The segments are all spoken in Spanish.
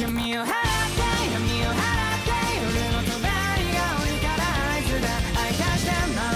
give me a hand.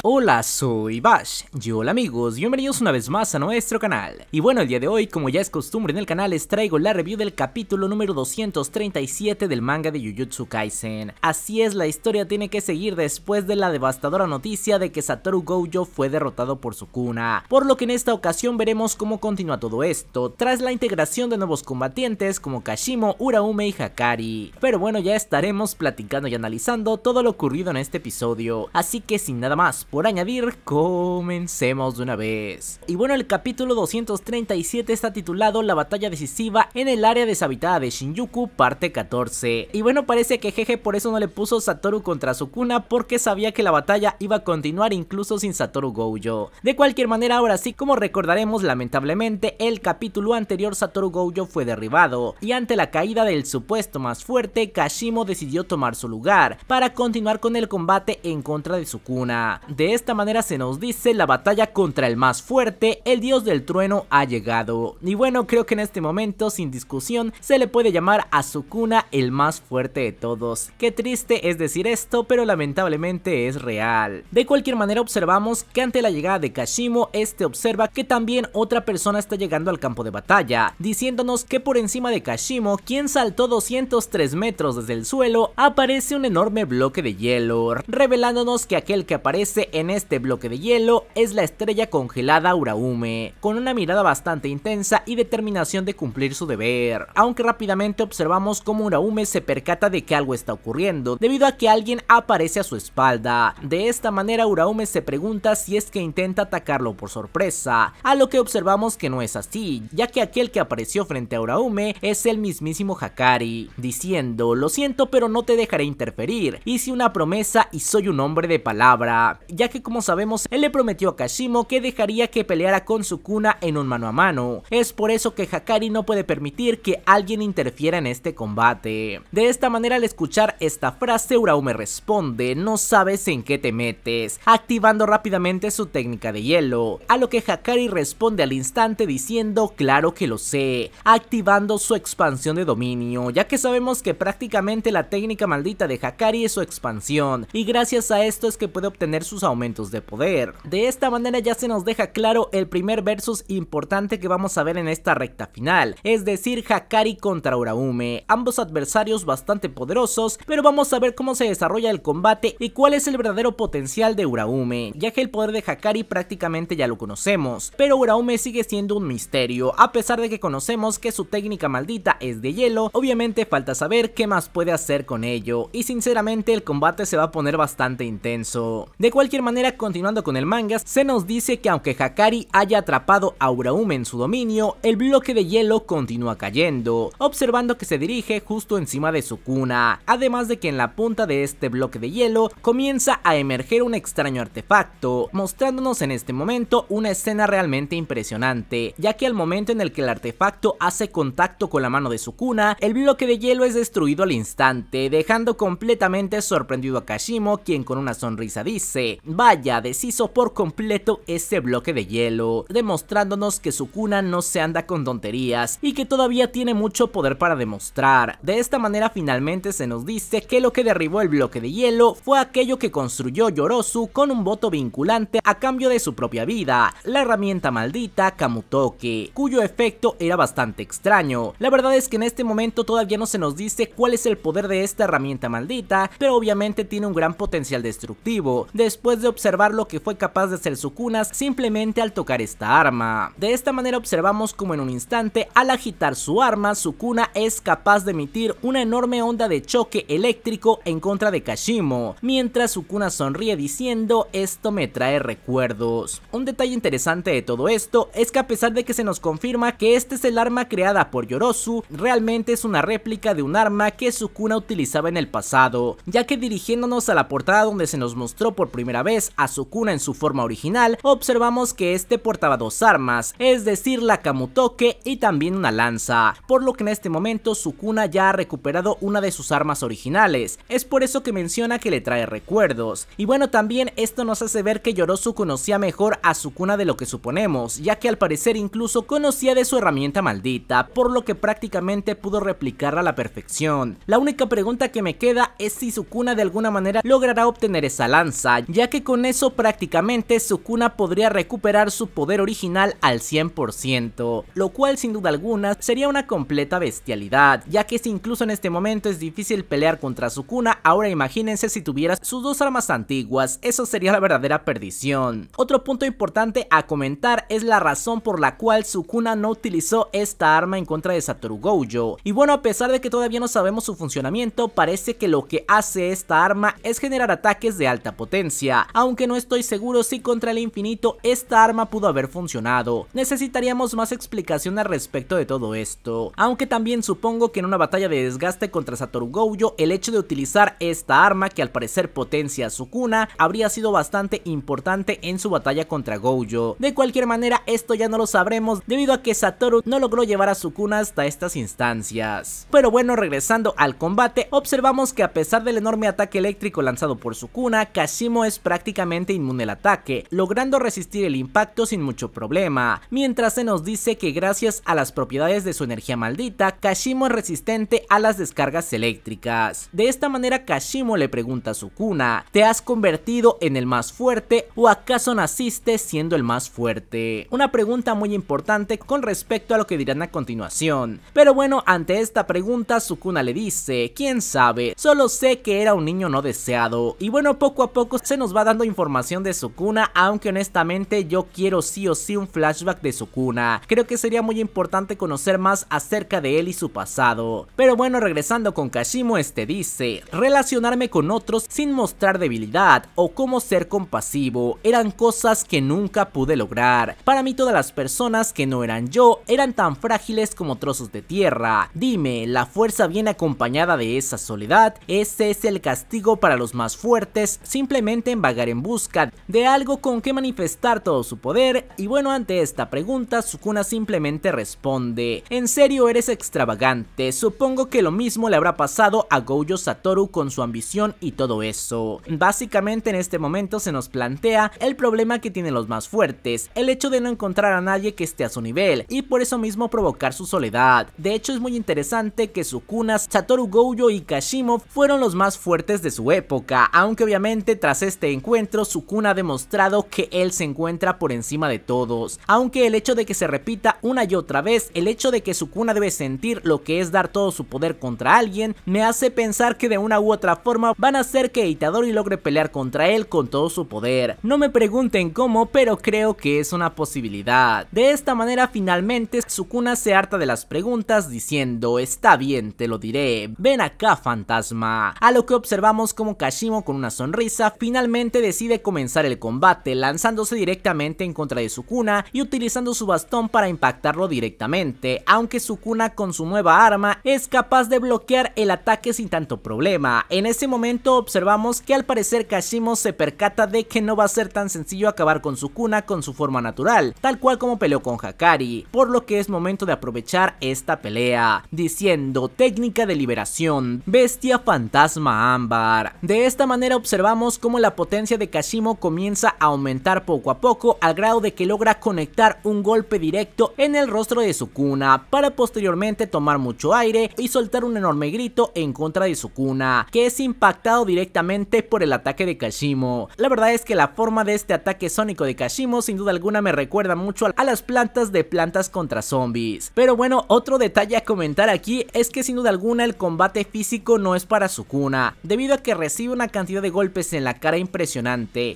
Hola, soy Bash. Y hola amigos, bienvenidos una vez más a nuestro canal. Y bueno, el día de hoy, como ya es costumbre en el canal, les traigo la review del capítulo número 237 del manga de Jujutsu Kaisen. Así es, la historia tiene que seguir después de la devastadora noticia de que Satoru Gojo fue derrotado por su Por lo que en esta ocasión veremos cómo continúa todo esto, tras la integración de nuevos combatientes como Kashimo, Uraume y Hakari. Pero bueno, ya estaremos platicando y analizando todo lo ocurrido en este episodio. Así que sin nada más, por añadir, comencemos de una vez. Y bueno, el capítulo 237 está titulado La batalla decisiva en el área deshabitada de Shinjuku, parte 14. Y bueno, parece que Jeje por eso no le puso Satoru contra Sukuna porque sabía que la batalla iba a continuar incluso sin Satoru Gojo. De cualquier manera, ahora sí, como recordaremos, lamentablemente, el capítulo anterior Satoru Gojo fue derribado y ante la caída del supuesto más fuerte, Kashimo decidió tomar su lugar para continuar con el combate en contra de Sukuna. De esta manera se nos dice la batalla contra el más fuerte, el dios del trueno ha llegado. Y bueno, creo que en este momento, sin discusión, se le puede llamar a Sukuna el más fuerte de todos. Qué triste es decir esto, pero lamentablemente es real. De cualquier manera observamos que ante la llegada de Kashimo, este observa que también otra persona está llegando al campo de batalla, diciéndonos que por encima de Kashimo, quien saltó 203 metros desde el suelo, aparece un enorme bloque de hielo, revelándonos que aquel que aparece en este bloque de hielo es la estrella congelada Uraume, con una mirada bastante intensa y determinación de cumplir su deber, aunque rápidamente observamos cómo Uraume se percata de que algo está ocurriendo, debido a que alguien aparece a su espalda. De esta manera Uraume se pregunta si es que intenta atacarlo por sorpresa, a lo que observamos que no es así, ya que aquel que apareció frente a Uraume es el mismísimo Hakari, diciendo, lo siento pero no te dejaré interferir, hice una promesa y soy un hombre de palabra, que como sabemos él le prometió a Kashimo que dejaría que peleara con su cuna en un mano a mano. Es por eso que Hakari no puede permitir que alguien interfiera en este combate. De esta manera al escuchar esta frase Uraume responde, no sabes en qué te metes, activando rápidamente su técnica de hielo, a lo que Hakari responde al instante diciendo claro que lo sé, activando su expansión de dominio, ya que sabemos que prácticamente la técnica maldita de Hakari es su expansión, y gracias a esto es que puede obtener sus aumentos de poder. De esta manera ya se nos deja claro el primer versus importante que vamos a ver en esta recta final, es decir Hakari contra Uraume, ambos adversarios bastante poderosos, pero vamos a ver cómo se desarrolla el combate y cuál es el verdadero potencial de Uraume, ya que el poder de Hakari prácticamente ya lo conocemos, pero Uraume sigue siendo un misterio, a pesar de que conocemos que su técnica maldita es de hielo, obviamente falta saber qué más puede hacer con ello, y sinceramente el combate se va a poner bastante intenso. De cualquier cualquier manera, continuando con el manga, se nos dice que aunque Hakari haya atrapado a Uraume en su dominio, el bloque de hielo continúa cayendo, observando que se dirige justo encima de su cuna, además de que en la punta de este bloque de hielo comienza a emerger un extraño artefacto, mostrándonos en este momento una escena realmente impresionante, ya que al momento en el que el artefacto hace contacto con la mano de su cuna, el bloque de hielo es destruido al instante, dejando completamente sorprendido a Kashimo, quien con una sonrisa dice, Vaya, deshizo por completo ese bloque de hielo, demostrándonos que su cuna no se anda con tonterías y que todavía tiene mucho poder para demostrar. De esta manera finalmente se nos dice que lo que derribó el bloque de hielo fue aquello que construyó Yorosu con un voto vinculante a cambio de su propia vida, la herramienta maldita Kamutoke, cuyo efecto era bastante extraño. La verdad es que en este momento todavía no se nos dice cuál es el poder de esta herramienta maldita, pero obviamente tiene un gran potencial destructivo. Después de observar lo que fue capaz de hacer Sukuna simplemente al tocar esta arma. De esta manera observamos como en un instante al agitar su arma Sukuna es capaz de emitir una enorme onda de choque eléctrico en contra de Kashimo, mientras Sukuna sonríe diciendo esto me trae recuerdos. Un detalle interesante de todo esto es que a pesar de que se nos confirma que este es el arma creada por Yorosu, realmente es una réplica de un arma que Sukuna utilizaba en el pasado, ya que dirigiéndonos a la portada donde se nos mostró por primera vez vez a Sukuna en su forma original, observamos que este portaba dos armas, es decir la Kamutoke y también una lanza, por lo que en este momento Sukuna ya ha recuperado una de sus armas originales, es por eso que menciona que le trae recuerdos, y bueno también esto nos hace ver que Yorosu conocía mejor a Sukuna de lo que suponemos, ya que al parecer incluso conocía de su herramienta maldita, por lo que prácticamente pudo replicarla a la perfección. La única pregunta que me queda es si Sukuna de alguna manera logrará obtener esa lanza, ya que que con eso prácticamente Sukuna podría recuperar su poder original al 100%, lo cual sin duda alguna sería una completa bestialidad, ya que si incluso en este momento es difícil pelear contra Sukuna, ahora imagínense si tuvieras sus dos armas antiguas, eso sería la verdadera perdición. Otro punto importante a comentar es la razón por la cual Sukuna no utilizó esta arma en contra de Satoru Gojo, y bueno a pesar de que todavía no sabemos su funcionamiento, parece que lo que hace esta arma es generar ataques de alta potencia, aunque no estoy seguro si contra el infinito esta arma pudo haber funcionado. Necesitaríamos más explicación al respecto de todo esto, aunque también supongo que en una batalla de desgaste contra Satoru Gojo, el hecho de utilizar esta arma que al parecer potencia a cuna habría sido bastante importante en su batalla contra Gojo. De cualquier manera, esto ya no lo sabremos debido a que Satoru no logró llevar a Sukuna hasta estas instancias. Pero bueno, regresando al combate, observamos que a pesar del enorme ataque eléctrico lanzado por Sukuna, Kashimo es prácticamente prácticamente inmune al ataque, logrando resistir el impacto sin mucho problema, mientras se nos dice que gracias a las propiedades de su energía maldita, Kashimo es resistente a las descargas eléctricas. De esta manera Kashimo le pregunta a Sukuna, ¿te has convertido en el más fuerte o acaso naciste siendo el más fuerte? Una pregunta muy importante con respecto a lo que dirán a continuación. Pero bueno, ante esta pregunta Sukuna le dice, ¿quién sabe? Solo sé que era un niño no deseado. Y bueno, poco a poco se nos va dando información de Sukuna, aunque honestamente yo quiero sí o sí un flashback de Sukuna. Creo que sería muy importante conocer más acerca de él y su pasado. Pero bueno, regresando con Kashimo, este dice, relacionarme con otros sin mostrar debilidad o cómo ser compasivo eran cosas que nunca pude lograr. Para mí todas las personas que no eran yo eran tan frágiles como trozos de tierra. Dime, la fuerza viene acompañada de esa soledad, ese es el castigo para los más fuertes, simplemente en vagar en busca de algo con que manifestar todo su poder y bueno ante esta pregunta Sukuna simplemente responde en serio eres extravagante supongo que lo mismo le habrá pasado a Gojo Satoru con su ambición y todo eso básicamente en este momento se nos plantea el problema que tienen los más fuertes el hecho de no encontrar a nadie que esté a su nivel y por eso mismo provocar su soledad de hecho es muy interesante que Sukuna, Satoru Gojo y Kashimo fueron los más fuertes de su época aunque obviamente tras este encuentro, Sukuna ha demostrado que él se encuentra por encima de todos. Aunque el hecho de que se repita una y otra vez, el hecho de que Sukuna debe sentir lo que es dar todo su poder contra alguien, me hace pensar que de una u otra forma van a hacer que Itadori logre pelear contra él con todo su poder. No me pregunten cómo, pero creo que es una posibilidad. De esta manera finalmente Sukuna se harta de las preguntas diciendo, está bien, te lo diré, ven acá fantasma. A lo que observamos como Kashimo con una sonrisa finalmente decide comenzar el combate, lanzándose directamente en contra de Sukuna y utilizando su bastón para impactarlo directamente, aunque Sukuna con su nueva arma es capaz de bloquear el ataque sin tanto problema. En ese momento observamos que al parecer Kashimo se percata de que no va a ser tan sencillo acabar con Sukuna con su forma natural, tal cual como peleó con Hakari, por lo que es momento de aprovechar esta pelea, diciendo técnica de liberación, bestia fantasma ámbar. De esta manera observamos cómo la potencia de Kashimo comienza a aumentar poco a poco al grado de que logra conectar un golpe directo en el rostro de Sukuna para posteriormente tomar mucho aire y soltar un enorme grito en contra de Sukuna que es impactado directamente por el ataque de Kashimo. La verdad es que la forma de este ataque sónico de Kashimo sin duda alguna me recuerda mucho a las plantas de plantas contra zombies. Pero bueno, otro detalle a comentar aquí es que sin duda alguna el combate físico no es para Sukuna debido a que recibe una cantidad de golpes en la cara impresionante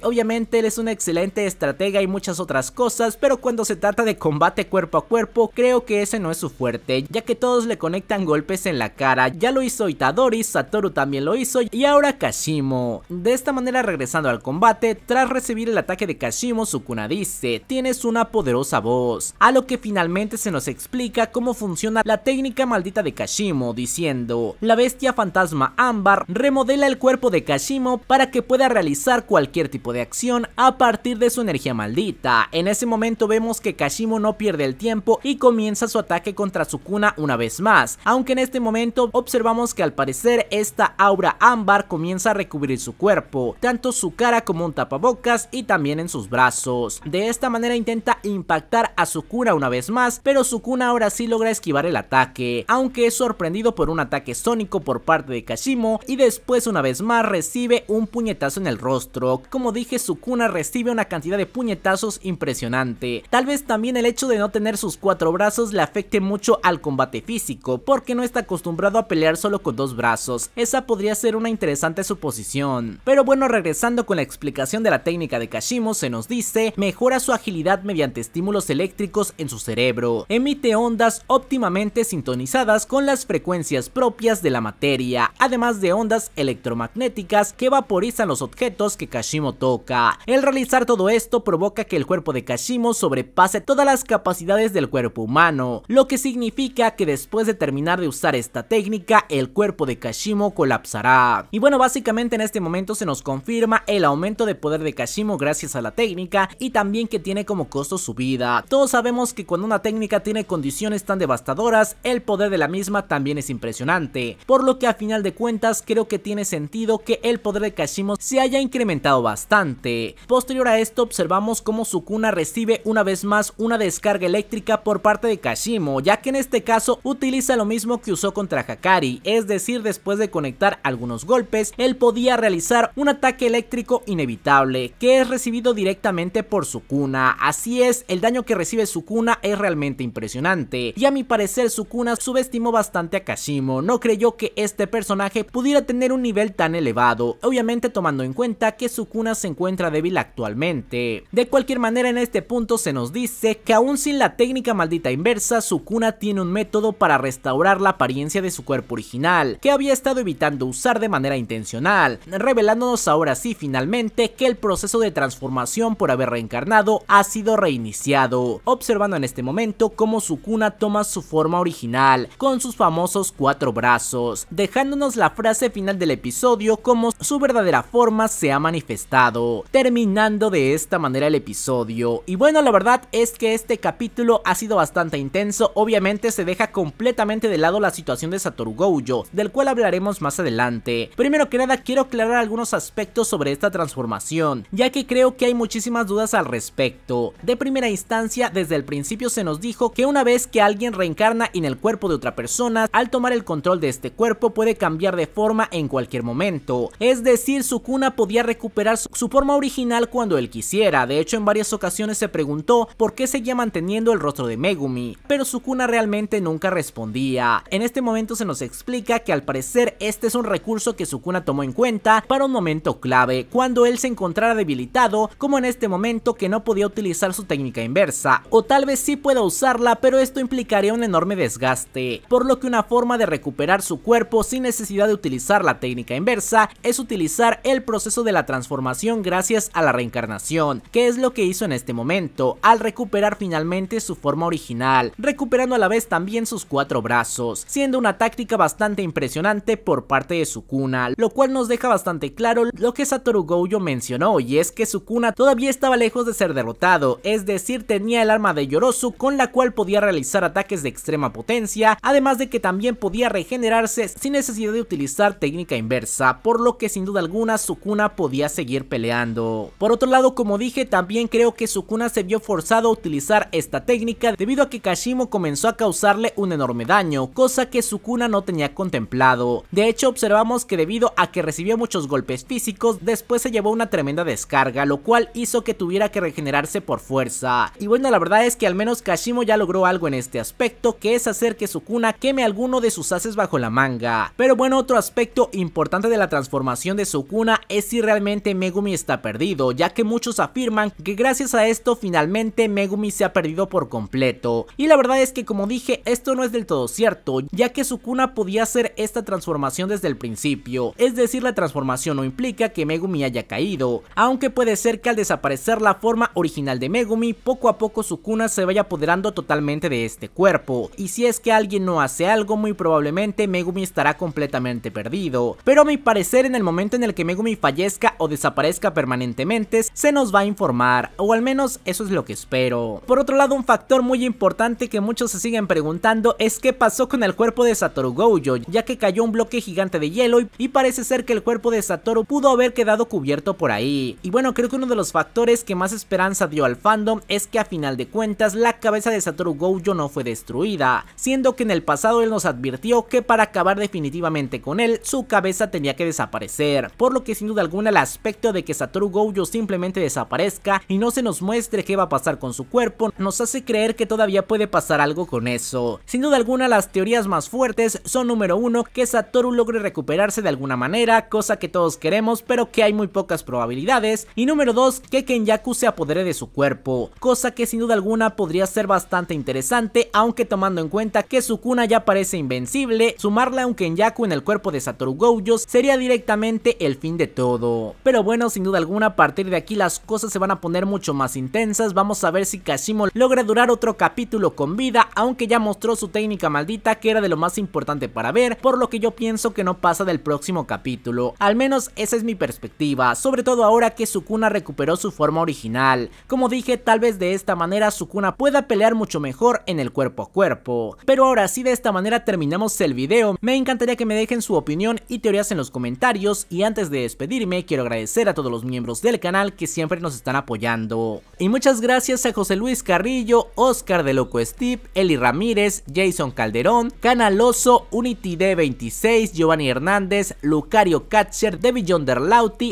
Obviamente él es una excelente estratega y muchas otras cosas, pero cuando se trata de combate cuerpo a cuerpo, creo que ese no es su fuerte, ya que todos le conectan golpes en la cara. Ya lo hizo Itadori, Satoru también lo hizo y ahora Kashimo. De esta manera regresando al combate, tras recibir el ataque de Kashimo, Sukuna dice, tienes una poderosa voz, a lo que finalmente se nos explica cómo funciona la técnica maldita de Kashimo, diciendo, la bestia fantasma ámbar remodela el cuerpo de Kashimo para que pueda realizar cualquier tipo de acción a partir de su energía maldita. En ese momento vemos que Kashimo no pierde el tiempo y comienza su ataque contra Sukuna una vez más, aunque en este momento observamos que al parecer esta aura ámbar comienza a recubrir su cuerpo, tanto su cara como un tapabocas y también en sus brazos. De esta manera intenta impactar a Sukuna una vez más, pero Sukuna ahora sí logra esquivar el ataque, aunque es sorprendido por un ataque sónico por parte de Kashimo y después una vez más recibe un puñetazo en el rostro como dije, cuna recibe una cantidad de puñetazos impresionante. Tal vez también el hecho de no tener sus cuatro brazos le afecte mucho al combate físico, porque no está acostumbrado a pelear solo con dos brazos. Esa podría ser una interesante suposición. Pero bueno, regresando con la explicación de la técnica de Kashimo, se nos dice, mejora su agilidad mediante estímulos eléctricos en su cerebro. Emite ondas óptimamente sintonizadas con las frecuencias propias de la materia, además de ondas electromagnéticas que vaporizan los objetos que Kashimo toca. El realizar todo esto provoca que el cuerpo de Kashimo sobrepase todas las capacidades del cuerpo humano, lo que significa que después de terminar de usar esta técnica, el cuerpo de Kashimo colapsará. Y bueno, básicamente en este momento se nos confirma el aumento de poder de Kashimo gracias a la técnica y también que tiene como costo su vida. Todos sabemos que cuando una técnica tiene condiciones tan devastadoras, el poder de la misma también es impresionante, por lo que a final de cuentas creo que tiene sentido que el poder de Kashimo se haya incrementado bastante. Posterior a esto observamos cómo Sukuna recibe una vez más una descarga eléctrica por parte de Kashimo, ya que en este caso utiliza lo mismo que usó contra Hakari, es decir después de conectar algunos golpes, él podía realizar un ataque eléctrico inevitable, que es recibido directamente por Sukuna, así es, el daño que recibe Sukuna es realmente impresionante, y a mi parecer Sukuna subestimó bastante a Kashimo, no creyó que este personaje pudiera tener un nivel tan elevado, obviamente tomando en cuenta que su cuna se encuentra débil actualmente. De cualquier manera en este punto se nos dice que aún sin la técnica maldita inversa, su cuna tiene un método para restaurar la apariencia de su cuerpo original, que había estado evitando usar de manera intencional, revelándonos ahora sí finalmente que el proceso de transformación por haber reencarnado ha sido reiniciado, observando en este momento cómo su cuna toma su forma original, con sus famosos cuatro brazos, dejándonos la frase final del episodio como su verdadera forma se ha manifestado, terminando de esta manera el episodio. Y bueno, la verdad es que este capítulo ha sido bastante intenso, obviamente se deja completamente de lado la situación de Satoru Gojo, del cual hablaremos más adelante. Primero que nada quiero aclarar algunos aspectos sobre esta transformación, ya que creo que hay muchísimas dudas al respecto. De primera instancia, desde el principio se nos dijo que una vez que alguien reencarna en el cuerpo de otra persona, al tomar el control de este cuerpo puede cambiar de forma en cualquier momento, es decir, su cuna podía recuperar su, forma original cuando él quisiera, de hecho en varias ocasiones se preguntó por qué seguía manteniendo el rostro de Megumi, pero Sukuna realmente nunca respondía. En este momento se nos explica que al parecer este es un recurso que Sukuna tomó en cuenta para un momento clave, cuando él se encontrara debilitado, como en este momento que no podía utilizar su técnica inversa, o tal vez sí pueda usarla, pero esto implicaría un enorme desgaste, por lo que una forma de recuperar su cuerpo sin necesidad de utilizar la técnica inversa es utilizar el proceso de la la transformación gracias a la reencarnación, que es lo que hizo en este momento, al recuperar finalmente su forma original, recuperando a la vez también sus cuatro brazos, siendo una táctica bastante impresionante por parte de Sukuna, lo cual nos deja bastante claro lo que Satoru Gojo mencionó y es que Sukuna todavía estaba lejos de ser derrotado, es decir tenía el arma de Yorosu con la cual podía realizar ataques de extrema potencia, además de que también podía regenerarse sin necesidad de utilizar técnica inversa, por lo que sin duda alguna Sukuna podía podía seguir peleando. Por otro lado, como dije, también creo que Sukuna se vio forzado a utilizar esta técnica debido a que Kashimo comenzó a causarle un enorme daño, cosa que Sukuna no tenía contemplado. De hecho, observamos que debido a que recibió muchos golpes físicos, después se llevó una tremenda descarga, lo cual hizo que tuviera que regenerarse por fuerza. Y bueno, la verdad es que al menos Kashimo ya logró algo en este aspecto, que es hacer que Sukuna queme alguno de sus haces bajo la manga. Pero bueno, otro aspecto importante de la transformación de Sukuna es si realmente Megumi está perdido, ya que muchos afirman que gracias a esto finalmente Megumi se ha perdido por completo. Y la verdad es que como dije, esto no es del todo cierto, ya que Sukuna podía hacer esta transformación desde el principio, es decir, la transformación no implica que Megumi haya caído, aunque puede ser que al desaparecer la forma original de Megumi, poco a poco Sukuna se vaya apoderando totalmente de este cuerpo, y si es que alguien no hace algo, muy probablemente Megumi estará completamente perdido. Pero a mi parecer, en el momento en el que Megumi fallezca, o desaparezca permanentemente, se nos va a informar, o al menos eso es lo que espero. Por otro lado, un factor muy importante que muchos se siguen preguntando es qué pasó con el cuerpo de Satoru Gojo, ya que cayó un bloque gigante de hielo y parece ser que el cuerpo de Satoru pudo haber quedado cubierto por ahí. Y bueno, creo que uno de los factores que más esperanza dio al fandom es que a final de cuentas la cabeza de Satoru Gojo no fue destruida, siendo que en el pasado él nos advirtió que para acabar definitivamente con él, su cabeza tenía que desaparecer, por lo que sin duda alguna el aspecto de que Satoru Gojo simplemente desaparezca y no se nos muestre qué va a pasar con su cuerpo, nos hace creer que todavía puede pasar algo con eso. Sin duda alguna las teorías más fuertes son número uno, que Satoru logre recuperarse de alguna manera, cosa que todos queremos pero que hay muy pocas probabilidades, y número dos, que Kenyaku se apodere de su cuerpo, cosa que sin duda alguna podría ser bastante interesante, aunque tomando en cuenta que Sukuna ya parece invencible, sumarla a un Kenyaku en el cuerpo de Satoru Gojo sería directamente el fin de todo pero, bueno, sin duda alguna, a partir de aquí las cosas se van a poner mucho más intensas. Vamos a ver si Kashimo logra durar otro capítulo con vida, aunque ya mostró su técnica maldita que era de lo más importante para ver, por lo que yo pienso que no pasa del próximo capítulo. Al menos esa es mi perspectiva, sobre todo ahora que Sukuna recuperó su forma original. Como dije, tal vez de esta manera Sukuna pueda pelear mucho mejor en el cuerpo a cuerpo. Pero ahora sí, de esta manera terminamos el video. Me encantaría que me dejen su opinión y teorías en los comentarios y antes de despedirme quiero agradecer a todos los miembros del canal que siempre nos están apoyando. Y muchas gracias a José Luis Carrillo, Oscar de Loco Steve, Eli Ramírez, Jason Calderón, Canaloso, Unity de 26 Giovanni Hernández, Lucario Katcher, Debbie John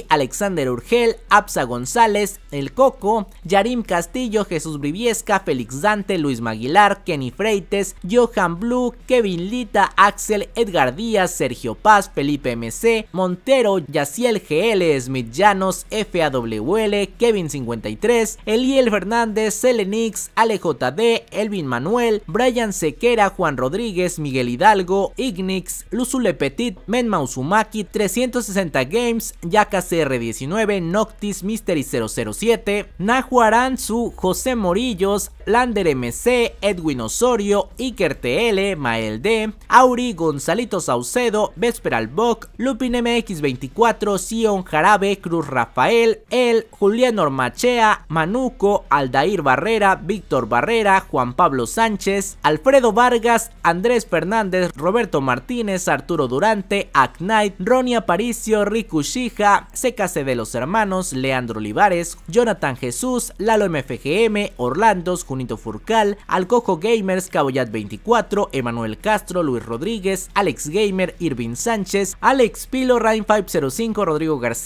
Alexander Urgel, Absa González, El Coco, Yarim Castillo, Jesús Briviesca, Félix Dante, Luis Maguilar, Kenny Freites, Johan Blue, Kevin Lita, Axel, Edgar Díaz, Sergio Paz, Felipe MC, Montero, Yaciel GL, Smith Llanos, FAWL, Kevin53, Eliel Fernández, Selenix, AleJD, Elvin Manuel, Brian Sequera, Juan Rodríguez, Miguel Hidalgo, Ignix, Luzule Petit, Menmausumaki 360 Games, YakaCR19, Noctis, Mystery007, Nahu Aranzu, José Morillos, Lander MC, Edwin Osorio, Iker TL, Mael D, Auri, Gonzalito Saucedo, VesperalBok Lupin MX24, Sion Jarabe, Cruz Rafael, El, Julián Ormachea, Manuco, Aldair Barrera, Víctor Barrera, Juan Pablo Sánchez, Alfredo Vargas, Andrés Fernández, Roberto Martínez, Arturo Durante, Aknight, Ronnie Aparicio, Riku Shija, Secase de los Hermanos, Leandro Olivares, Jonathan Jesús, Lalo MFGM, Orlandos, Junito Furcal, Alcojo Gamers, Caboyat 24, Emanuel Castro, Luis Rodríguez, Alex Gamer, Irvin Sánchez, Alex Pilo, Rain 505, Rodrigo García,